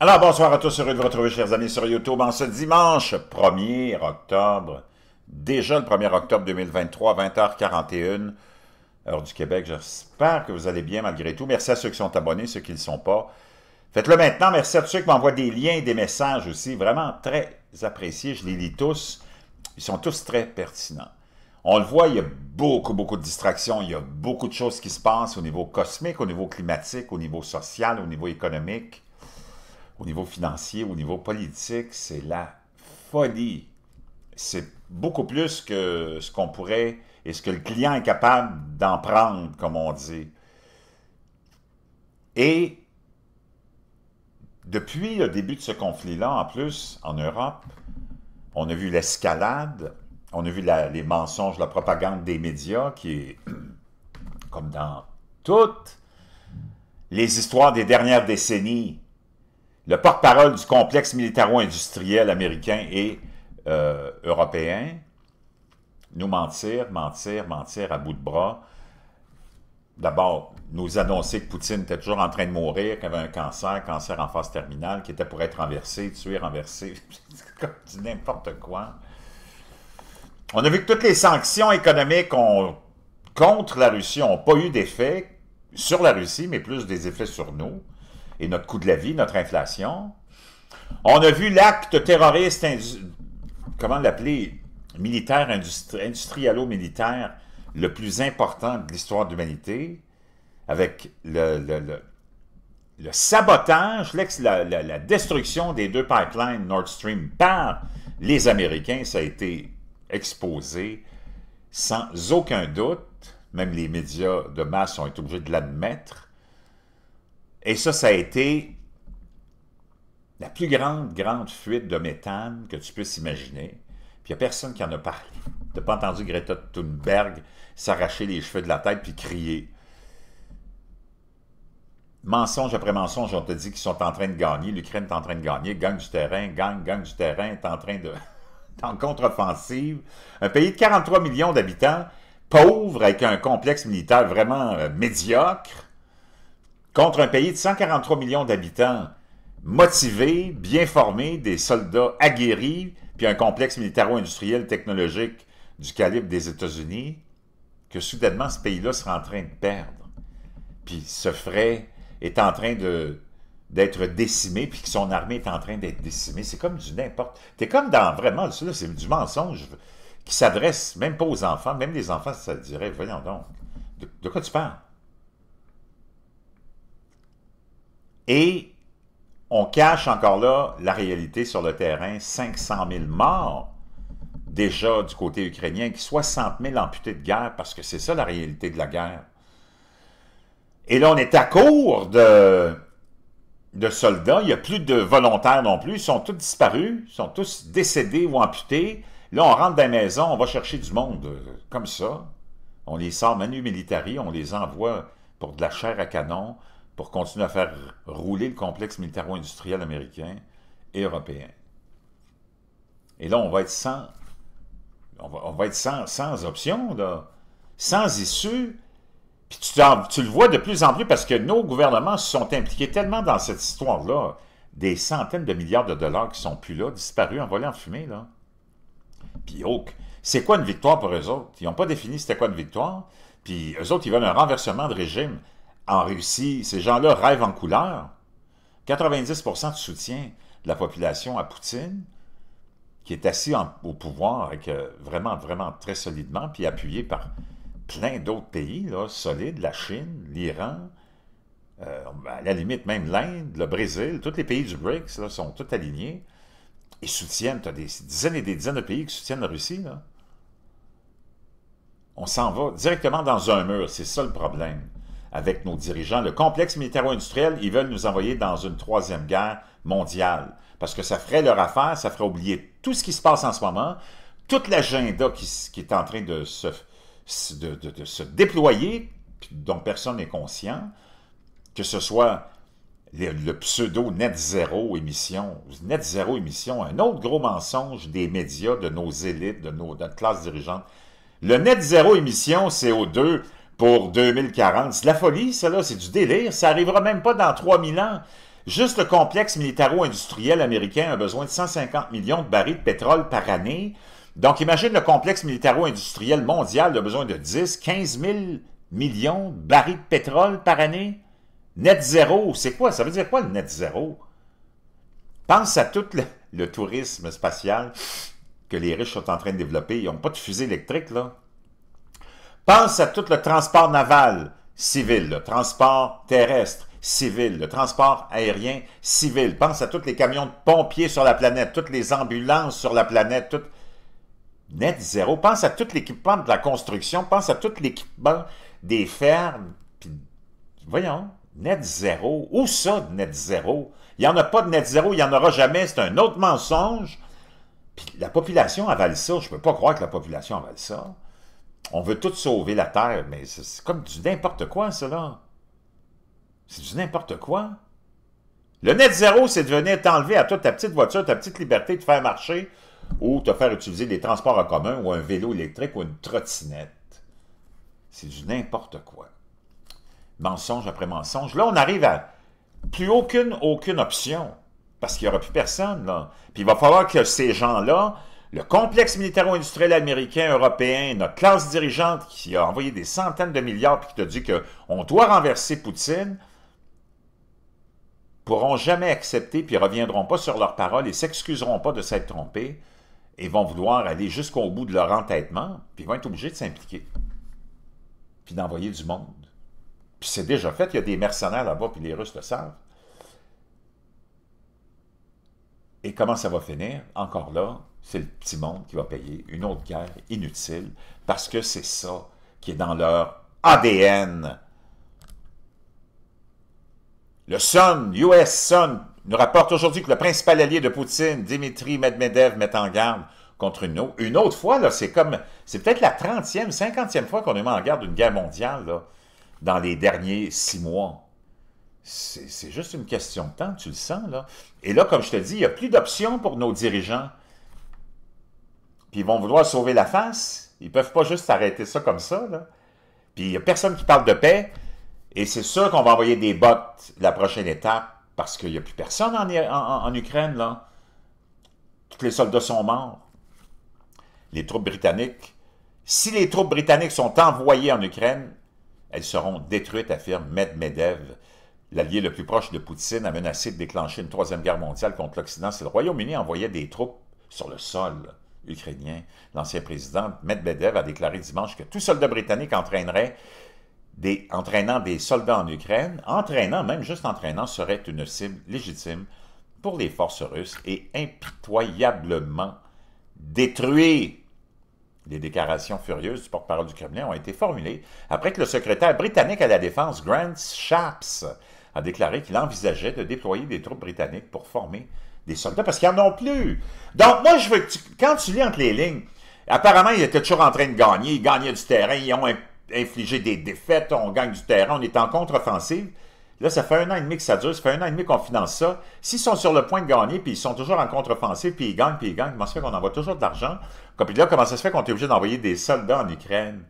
Alors, bonsoir à tous, heureux de vous retrouver, chers amis, sur YouTube en ce dimanche 1er octobre. Déjà le 1er octobre 2023, 20h41, heure du Québec. J'espère que vous allez bien malgré tout. Merci à ceux qui sont abonnés, ceux qui ne le sont pas. Faites-le maintenant. Merci à tous ceux qui m'envoient des liens et des messages aussi. Vraiment très appréciés. Je les lis tous. Ils sont tous très pertinents. On le voit, il y a beaucoup, beaucoup de distractions. Il y a beaucoup de choses qui se passent au niveau cosmique, au niveau climatique, au niveau social, au niveau économique au niveau financier, au niveau politique, c'est la folie. C'est beaucoup plus que ce qu'on pourrait et ce que le client est capable d'en prendre, comme on dit. Et depuis le début de ce conflit-là, en plus, en Europe, on a vu l'escalade, on a vu les mensonges, la propagande des médias qui est, comme dans toutes les histoires des dernières décennies, le porte-parole du complexe militaro-industriel américain et euh, européen, nous mentir, mentir, mentir à bout de bras. D'abord, nous annoncer que Poutine était toujours en train de mourir, qu'il avait un cancer, cancer en phase terminale, qui était pour être renversé, tué, renversé. comme du n'importe quoi. On a vu que toutes les sanctions économiques contre la Russie n'ont pas eu d'effet sur la Russie, mais plus des effets sur nous et notre coût de la vie, notre inflation. On a vu l'acte terroriste, comment l'appeler, militaire, industri militaire le plus important de l'histoire de l'humanité, avec le, le, sabotage, l'ex, la, la, destruction des deux pipelines Nord Stream par les Américains. Ça a été exposé sans aucun doute. Même les médias de masse ont été obligés de l'admettre. Et ça, ça a été la plus grande, grande fuite de méthane que tu puisses imaginer. Puis il n'y a personne qui en a parlé. Tu n'as pas entendu Greta Thunberg s'arracher les cheveux de la tête puis crier. Mensonge après mensonge, on te dit qu'ils sont en train de gagner, l'Ukraine est en train de gagner, gagne du terrain, gagne, gagne du terrain, est en train de... en contre-offensive. Un pays de 43 millions d'habitants, pauvre, avec un complexe militaire vraiment euh, médiocre, contre un pays de 143 millions d'habitants, motivés, bien formés, des soldats aguerris, puis un complexe militaro-industriel technologique du calibre des États-Unis, que soudainement ce pays-là sera en train de perdre, puis ce frais est en train de d'être décimé, puis que son armée est en train d'être décimée. C'est comme du n'importe... T'es comme dans, vraiment, c'est du mensonge qui s'adresse même pas aux enfants, même les enfants, ça dirait, voyons donc, de quoi tu parles? Et on cache encore là la réalité sur le terrain, 500 000 morts déjà du côté ukrainien, qui 60 000 amputés de guerre, parce que c'est ça la réalité de la guerre. Et là, on est à court de, de soldats, il n'y a plus de volontaires non plus, ils sont tous disparus, ils sont tous décédés ou amputés. Là, on rentre dans la maison, on va chercher du monde, euh, comme ça. On les sort manu militari, on les envoie pour de la chair à canon, pour continuer à faire rouler le complexe militaro-industriel américain et européen. Et là, on va être sans, on va, être sans, option, sans issue. Puis tu, le vois de plus en plus parce que nos gouvernements se sont impliqués tellement dans cette histoire-là, des centaines de milliards de dollars qui sont plus là, disparus, envolés en fumée, là. Puis, oh, c'est quoi une victoire pour eux autres? Ils n'ont pas défini c'était quoi une victoire. Puis, eux autres, ils veulent un renversement de régime en Russie, ces gens-là rêvent en couleur. 90 de soutien de la population à Poutine, qui est assis au pouvoir et vraiment, vraiment très solidement, puis appuyé par plein d'autres pays solides, la Chine, l'Iran, euh, ben, à la limite même l'Inde, le Brésil, tous les pays du BRICS sont tous alignés et soutiennent, tu as des dizaines et des dizaines de pays qui soutiennent la Russie. On s'en va directement dans un mur, c'est ça le problème avec nos dirigeants, le complexe militaro-industriel, ils veulent nous envoyer dans une troisième guerre mondiale. Parce que ça ferait leur affaire, ça ferait oublier tout ce qui se passe en ce moment, toute l'agenda qui, qui, est en train de se, déployer, dont personne n'est conscient, que ce soit le, pseudo net zéro émission, net zéro émission, un autre gros mensonge des médias, de nos élites, de, nos, de notre classe dirigeante. Le net zéro émission CO2, pour 2040. C'est la folie, ça, là, c'est du délire. Ça arrivera même pas dans 3000 ans. Juste le complexe militaro-industriel américain a besoin de 150 millions de barils de pétrole par année. Donc, imagine le complexe militaro-industriel mondial a besoin de 10, 15 000 millions de barils de pétrole par année. Net zéro, c'est quoi? Ça veut dire quoi le net zéro? Pense à tout le, le tourisme spatial que les riches sont en train de développer. Ils n'ont pas de fusée électrique, là. Pense à tout le transport naval civil, le transport terrestre civil, le transport aérien civil. Pense à tous les camions de pompiers sur la planète, toutes les ambulances sur la planète, tout net zéro. Pense à tout l'équipement de la construction, pense à tout l'équipement des fermes. voyons, net zéro. Où ça net zéro? Il n'y en a pas de net zéro, il n'y en aura jamais, c'est un autre mensonge. la population avale ça, je ne peux pas croire que la population avale ça on veut tout sauver la Terre, mais c'est comme du n'importe quoi, cela. C'est du n'importe quoi. Le net zéro, c'est de venir t'enlever à toi ta petite voiture, ta petite liberté de faire marcher ou te faire utiliser des transports en commun ou un vélo électrique ou une trottinette. C'est du n'importe quoi. Mensonge après mensonge. Là, on arrive à plus aucune, aucune option parce qu'il n'y aura plus personne. Là. Puis il va falloir que ces gens-là le complexe militaro-industriel américain, européen, notre classe dirigeante qui a envoyé des centaines de milliards et qui t'a dit qu'on doit renverser Poutine, pourront jamais accepter puis reviendront pas sur leurs paroles et s'excuseront pas de s'être trompés et vont vouloir aller jusqu'au bout de leur entêtement, puis vont être obligés de s'impliquer, puis d'envoyer du monde. Puis c'est déjà fait, il y a des mercenaires là-bas, puis les Russes le savent. Et comment ça va finir? Encore là, c'est le petit monde qui va payer une autre guerre inutile parce que c'est ça qui est dans leur ADN. Le Sun, US Sun, nous rapporte aujourd'hui que le principal allié de Poutine, Dimitri Medvedev, met en garde contre une autre. Une autre fois, c'est comme, c'est peut-être la 30e, 50e fois qu'on est mis en garde d'une guerre mondiale dans les derniers six mois. C'est juste une question de temps, tu le sens. là. Et là, comme je te dis, il n'y a plus d'options pour nos dirigeants puis ils vont vouloir sauver la face. Ils peuvent pas juste arrêter ça comme ça. Puis il n'y a personne qui parle de paix. Et c'est sûr qu'on va envoyer des bottes la prochaine étape parce qu'il n'y a plus personne en, Ukraine. Là. Tous les soldats sont morts. Les troupes britanniques. Si les troupes britanniques sont envoyées en Ukraine, elles seront détruites, affirme Medvedev. L'allié le plus proche de Poutine a menacé de déclencher une troisième guerre mondiale contre l'Occident si le Royaume-Uni envoyait des troupes sur le sol ukrainien. L'ancien président Medvedev a déclaré dimanche que tout soldat britannique entraînerait des, entraînant des soldats en Ukraine, entraînant, même juste entraînant, serait une cible légitime pour les forces russes et impitoyablement détruit. Les déclarations furieuses du porte-parole du Kremlin ont été formulées après que le secrétaire britannique à la Défense, Grant Shapps, a déclaré qu'il envisageait de déployer des troupes britanniques pour former des soldats parce qu'ils n'en ont plus. Donc, moi, je veux que tu, quand tu lis entre les lignes, apparemment, ils étaient toujours en train de gagner. Ils gagnaient du terrain, ils ont infligé des défaites, on gagne du terrain, on est en contre-offensive. Là, ça fait un an et demi que ça dure, ça fait un an et demi qu'on finance ça. S'ils sont sur le point de gagner, puis ils sont toujours en contre-offensive, puis ils gagnent, puis ils gagnent, comment ça se fait qu'on envoie toujours de l'argent? Puis là, comment ça se fait qu'on est obligé d'envoyer des soldats en Ukraine,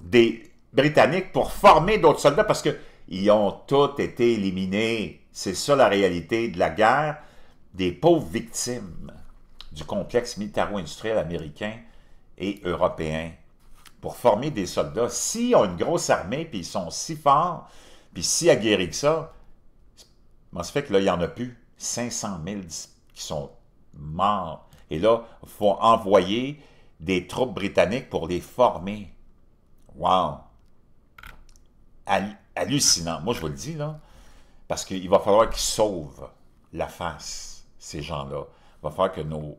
des Britanniques, pour former d'autres soldats, parce qu'ils ont tous été éliminés. C'est ça la réalité de la guerre des pauvres victimes du complexe militaro-industriel américain et européen pour former des soldats. S'ils ont une grosse armée, puis ils sont si forts, puis si aguerris que ça, comment ça fait que là, il n'y en a plus. 500 000 qui sont morts. Et là, il faut envoyer des troupes britanniques pour les former. Wow! hallucinant. Moi, je vous le dis, là, parce qu'il va falloir qu'ils sauvent la face ces gens-là. va faire que nos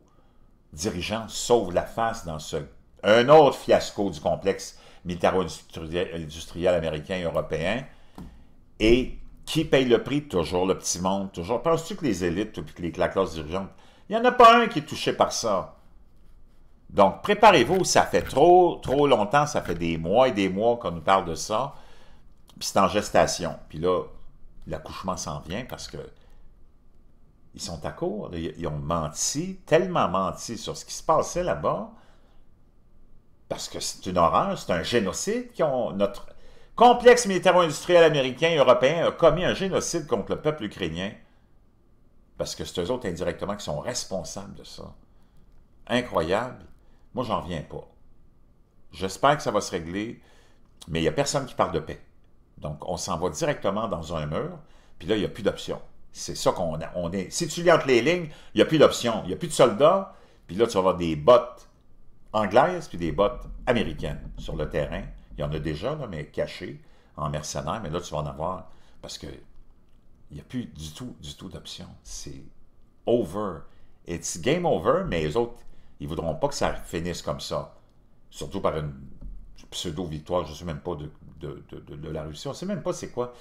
dirigeants sauvent la face dans ce un autre fiasco du complexe militaro-industriel américain et européen. Et qui paye le prix? Toujours le petit monde. Toujours. Penses-tu que les élites que que la classe dirigeante, il n'y en a pas un qui est touché par ça. Donc, préparez-vous. Ça fait trop, trop longtemps, ça fait des mois et des mois qu'on nous parle de ça. Puis c'est en gestation. Puis là, l'accouchement s'en vient parce que ils sont à court. Ils, ont menti, tellement menti sur ce qui se passait là-bas, parce que c'est une horreur, c'est un génocide notre complexe militaro-industriel américain et européen a commis un génocide contre le peuple ukrainien. Parce que c'est eux autres indirectement qui sont responsables de ça. Incroyable. Moi, j'en viens pas. J'espère que ça va se régler, mais il n'y a personne qui parle de paix. Donc, on s'en va directement dans un mur, puis là, il n'y a plus d'options. C'est ça qu'on a. On est. Si tu lis entre les lignes, il n'y a plus d'option. Il n'y a plus de soldats. Puis là, tu vas avoir des bottes anglaises puis des bottes américaines sur le terrain. Il y en a déjà, mais cachées en mercenaires. Mais là, tu vas en avoir parce que il n'y a plus du tout, du tout d'option. C'est over. It's game over, mais les autres, ils voudront pas que ça finisse comme ça. Surtout par une pseudo-victoire, je ne sais même pas, de, de la Russie. On ne sait même pas c'est quoi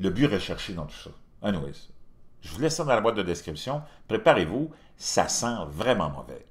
le but recherché dans tout ça. Anyways, je vous laisse ça dans la boîte de description. Préparez-vous, ça sent vraiment mauvais.